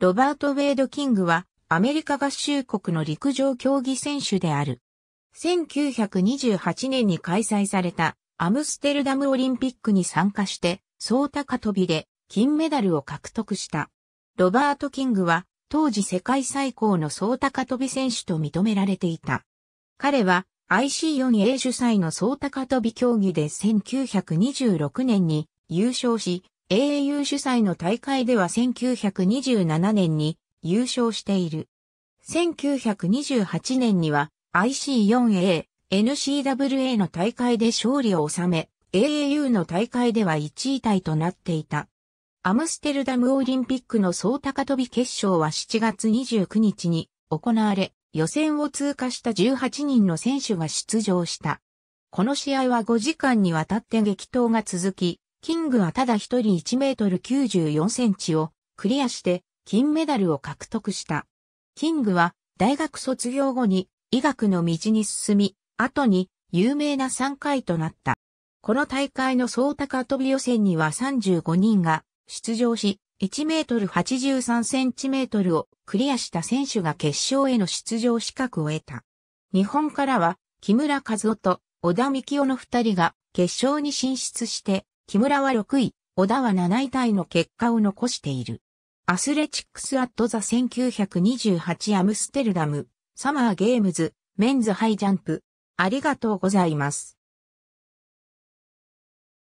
ロバート・ウェイド・キングは、アメリカ合衆国の陸上競技選手である。1928年に開催されたアムステルダムオリンピックに参加して、総高飛びで金メダルを獲得した。ロバート・キングは、当時世界最高の総高飛び選手と認められていた。彼は IC4A 主催の総高飛び競技で1926年に優勝し、AAU 主催の大会では1927年に優勝している。1928年には IC4A、NCWA の大会で勝利を収め、AAU の大会では1位体となっていた。アムステルダムオリンピックの総高跳び決勝は7月29日に行われ、予選を通過した18人の選手が出場した。この試合は5時間にわたって激闘が続き、キングはただ一人1メートル94センチをクリアして金メダルを獲得した。キングは大学卒業後に医学の道に進み、後に有名な3回となった。この大会の総高飛び予選には35人が出場し、1メートル83センチメートルをクリアした選手が決勝への出場資格を得た。日本からは木村和夫と小田幹夫の2人が決勝に進出して木村は6位、小田は7位タイの結果を残している。アスレチックスアットザ1928アムステルダム、サマーゲームズ、メンズハイジャンプ。ありがとうございます。